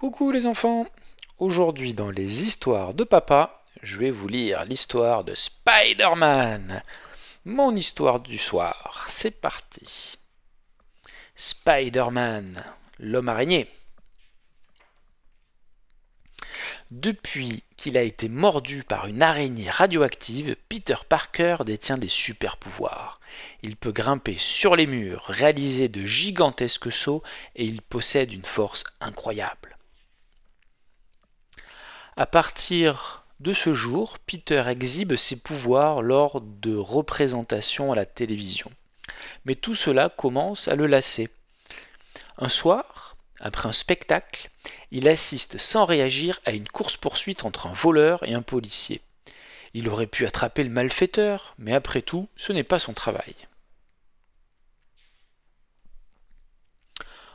Coucou les enfants Aujourd'hui dans les histoires de papa, je vais vous lire l'histoire de Spider-Man. Mon histoire du soir, c'est parti. Spider-Man, l'homme araignée. Depuis qu'il a été mordu par une araignée radioactive, Peter Parker détient des super pouvoirs. Il peut grimper sur les murs, réaliser de gigantesques sauts et il possède une force incroyable. À partir de ce jour, Peter exhibe ses pouvoirs lors de représentations à la télévision. Mais tout cela commence à le lasser. Un soir, après un spectacle, il assiste sans réagir à une course-poursuite entre un voleur et un policier. Il aurait pu attraper le malfaiteur, mais après tout, ce n'est pas son travail.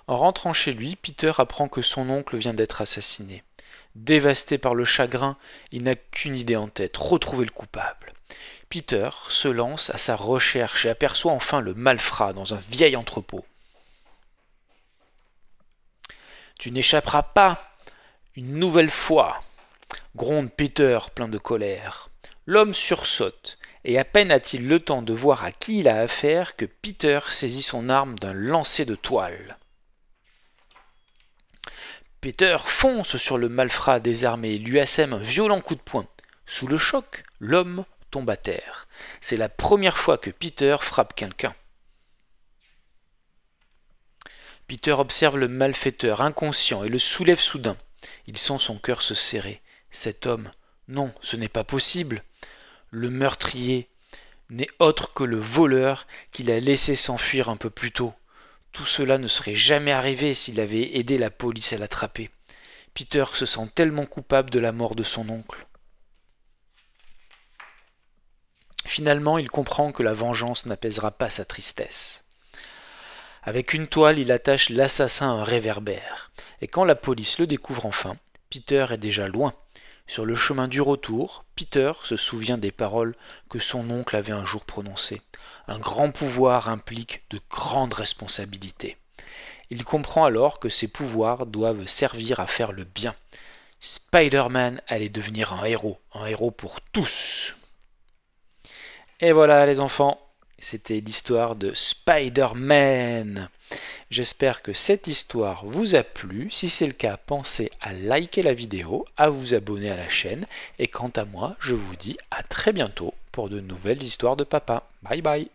En rentrant chez lui, Peter apprend que son oncle vient d'être assassiné. Dévasté par le chagrin, il n'a qu'une idée en tête, retrouver le coupable. Peter se lance à sa recherche et aperçoit enfin le malfrat dans un vieil entrepôt. Tu n'échapperas pas une nouvelle fois, gronde Peter plein de colère. L'homme sursaute, et à peine a-t-il le temps de voir à qui il a affaire que Peter saisit son arme d'un lancer de toile. Peter fonce sur le malfrat désarmé, lui assème un violent coup de poing. Sous le choc, l'homme tombe à terre. C'est la première fois que Peter frappe quelqu'un. Peter observe le malfaiteur inconscient et le soulève soudain. Il sent son cœur se serrer. Cet homme, non, ce n'est pas possible. Le meurtrier n'est autre que le voleur qu'il a laissé s'enfuir un peu plus tôt. Tout cela ne serait jamais arrivé s'il avait aidé la police à l'attraper. Peter se sent tellement coupable de la mort de son oncle. Finalement, il comprend que la vengeance n'apaisera pas sa tristesse. Avec une toile, il attache l'assassin à un réverbère, et quand la police le découvre enfin, Peter est déjà loin. Sur le chemin du retour, Peter se souvient des paroles que son oncle avait un jour prononcées. Un grand pouvoir implique de grandes responsabilités. Il comprend alors que ses pouvoirs doivent servir à faire le bien. Spider-Man allait devenir un héros, un héros pour tous. Et voilà les enfants, c'était l'histoire de Spider-Man. J'espère que cette histoire vous a plu. Si c'est le cas, pensez à liker la vidéo, à vous abonner à la chaîne. Et quant à moi, je vous dis à très bientôt pour de nouvelles histoires de papa. Bye bye